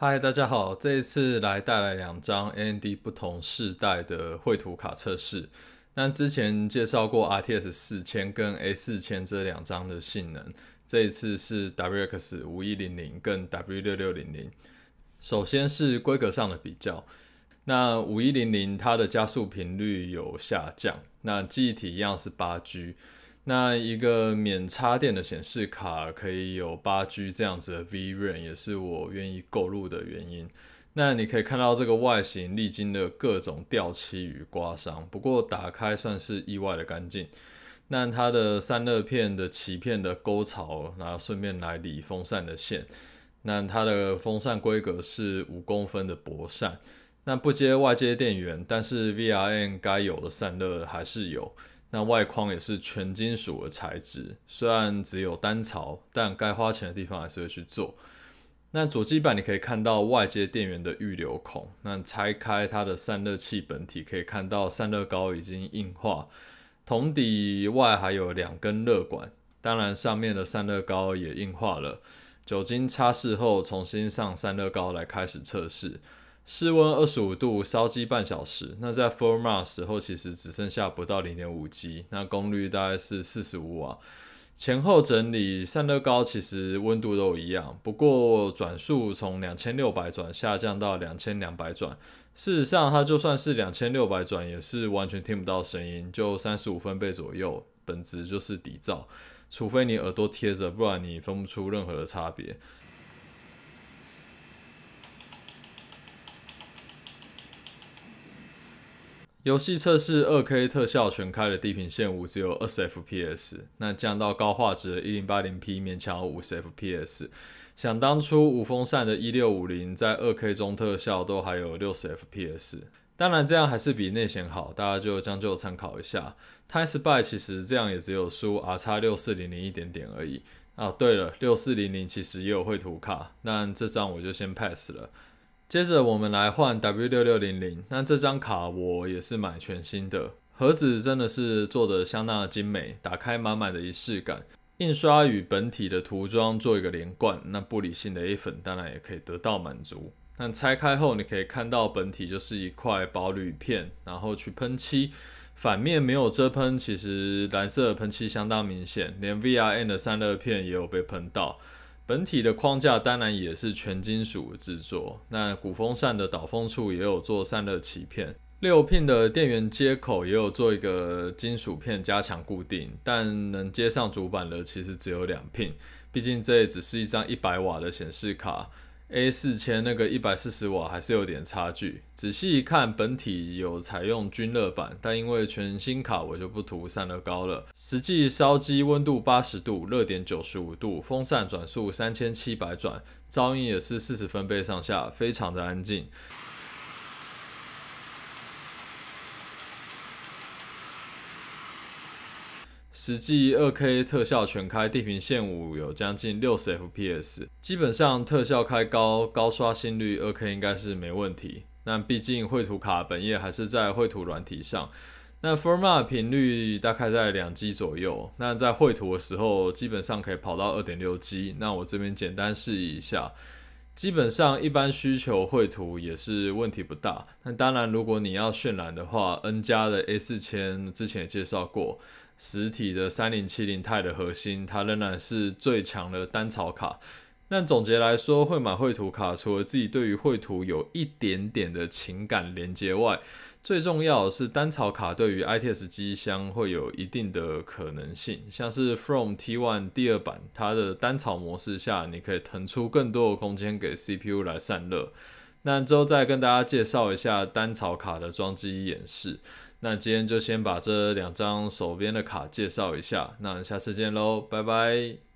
嗨，大家好！这一次来带来两张 N D 不同世代的绘图卡测试。那之前介绍过 R T S 四千跟 A 四千这两张的性能，这一次是 W X 五一零零跟 W 六六零零。首先是规格上的比较，那五一零零它的加速频率有下降，那记忆体一样是八 G。那一个免插电的显示卡可以有八 G 这样子的 VRM，a 也是我愿意购入的原因。那你可以看到这个外形历经了各种掉漆与刮伤，不过打开算是意外的干净。那它的散热片的鳍片的沟槽，然后顺便来理风扇的线。那它的风扇规格是五公分的薄扇，那不接外接电源，但是 VRM 该有的散热还是有。那外框也是全金属的材质，虽然只有单槽，但该花钱的地方还是会去做。那左机板你可以看到外接电源的预留孔。那拆开它的散热器本体，可以看到散热膏已经硬化。铜底外还有两根热管，当然上面的散热膏也硬化了。酒精擦拭后，重新上散热膏来开始测试。室温二十五度，烧机半小时，那在 f o r max 时候其实只剩下不到零点五 G，那功率大概是四十五瓦。前后整理，散热膏其实温度都一样，不过转速从两千六百转下降到两千两百转。事实上，它就算是两千六百转也是完全听不到声音，就三十五分贝左右，本质就是底噪，除非你耳朵贴着，不然你分不出任何的差别。游戏测试，2K 特效全开的《地平线5》只有 20FPS，那降到高画质 1080P 勉强 50FPS。想当初无风扇的1650在 2K 中特效都还有 60FPS，当然这样还是比内显好，大家就将就参考一下。Time Spy 其实这样也只有输 R 叉6400一点点而已啊。对了，6400其实也有绘图卡，但这张我就先 pass 了。接着我们来换 W 六六零零，那这张卡我也是买全新的，盒子真的是做的相当精美，打开满满的仪式感，印刷与本体的涂装做一个连贯，那不理性的 A 粉当然也可以得到满足。但拆开后你可以看到本体就是一块薄铝片，然后去喷漆，反面没有遮喷，其实蓝色喷漆相当明显，连 v r n 的散热片也有被喷到。本体的框架当然也是全金属制作，那古风扇的导风处也有做散热鳍片，六 pin 的电源接口也有做一个金属片加强固定，但能接上主板的其实只有两 pin，毕竟这只是一张一百瓦的显示卡。A 四千那个一百四十瓦还是有点差距。仔细一看，本体有采用均热板，但因为全新卡，我就不涂散热膏了。实际烧机温度八十度，热点九十五度，风扇转速三千七百转，噪音也是四十分贝上下，非常的安静。实际二 K 特效全开，《地平线五》有将近六十 FPS，基本上特效开高高刷新率二 K 应该是没问题。那毕竟绘图卡本页还是在绘图软体上，那 FMA r 频率大概在两 G 左右。那在绘图的时候，基本上可以跑到二点六 G。那我这边简单试一下，基本上一般需求绘图也是问题不大。那当然，如果你要渲染的话，N 加的 A 四千之前也介绍过。实体的三零七零钛的核心，它仍然是最强的单槽卡。那总结来说，会买绘图卡，除了自己对于绘图有一点点的情感连接外，最重要是单槽卡对于 I T S 机箱会有一定的可能性。像是 From T One 第二版，它的单槽模式下，你可以腾出更多的空间给 C P U 来散热。那之后再跟大家介绍一下单槽卡的装机演示。那今天就先把这两张手边的卡介绍一下，那下次见喽，拜拜。